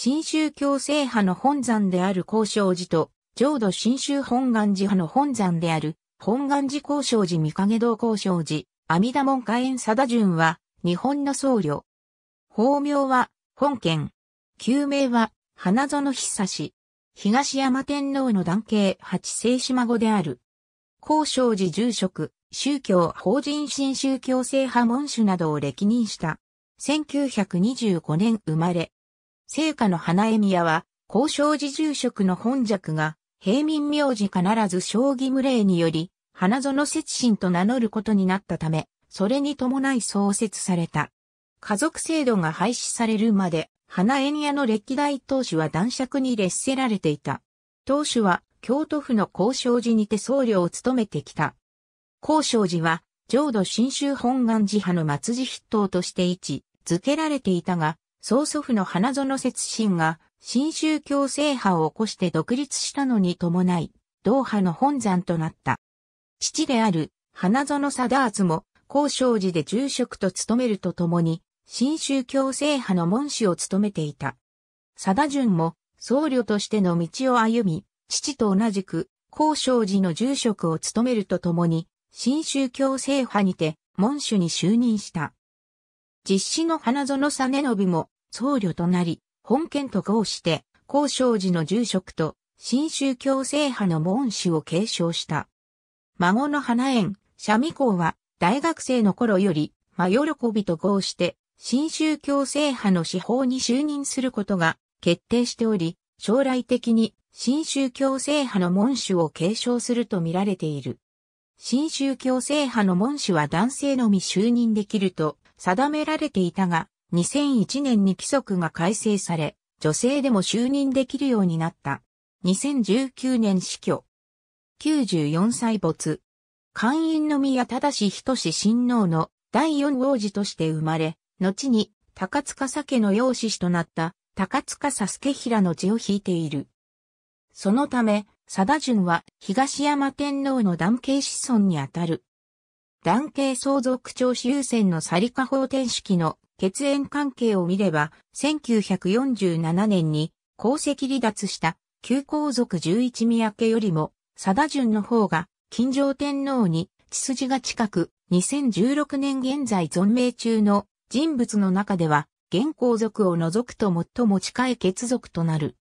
新宗教制派の本山である高渉寺と、浄土新宗本願寺派の本山である、本願寺高渉寺三影堂高渉寺、阿弥陀門火炎貞順は、日本の僧侶。法名は、本県。旧名は、花園久し。東山天皇の男系八世島子である。高渉寺住職、宗教法人新宗教制派門主などを歴任した。1925年生まれ、聖火の花江宮は、交渉寺住職の本尺が、平民名字必ず将棋無礼により、花園節心と名乗ることになったため、それに伴い創設された。家族制度が廃止されるまで、花江宮の歴代当主は男爵に列せられていた。当主は、京都府の交渉寺にて僧侶を務めてきた。交渉寺は、浄土真宗本願寺派の末寺筆頭として位置付けられていたが、曽祖父の花園節心が新宗教制覇を起こして独立したのに伴い、道派の本山となった。父である花園貞厚も、高尚寺で住職と務めるとともに、新宗教制派の門主を務めていた。貞順も僧侶としての道を歩み、父と同じく高尚寺の住職を務めるとともに、新宗教制派にて門主に就任した。実施の花園実信も僧侶となり、本県と合して、高尚寺の住職と、新宗教制派の門主を継承した。孫の花園、シャミ校は、大学生の頃より、真喜びと合して、新宗教制派の司法に就任することが決定しており、将来的に新宗教制派の門主を継承すると見られている。新宗教制派の門主は男性のみ就任できると定められていたが、2001年に規則が改正され、女性でも就任できるようになった。2019年死去。94歳没。官員の宮正仁親王の第四王子として生まれ、後に高塚佐家の養子子となった高塚佐助平の血を引いている。そのため、田順は東山天皇の男系子孫にあたる。男系相続徴子優先のサリカ方程式の血縁関係を見れば、1947年に功績離脱した旧皇族11宮家よりも、貞順の方が、金城天皇に血筋が近く、2016年現在存命中の人物の中では、現皇族を除くと最も近い血族となる。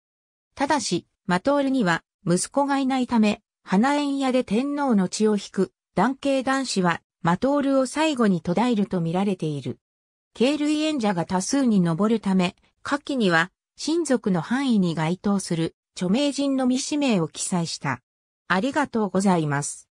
ただし、マトールには息子がいないため、花縁屋で天皇の血を引く男系男子は、マトールを最後に途絶えると見られている。軽類縁者が多数に上るため、下記には、親族の範囲に該当する著名人の未氏名を記載した。ありがとうございます。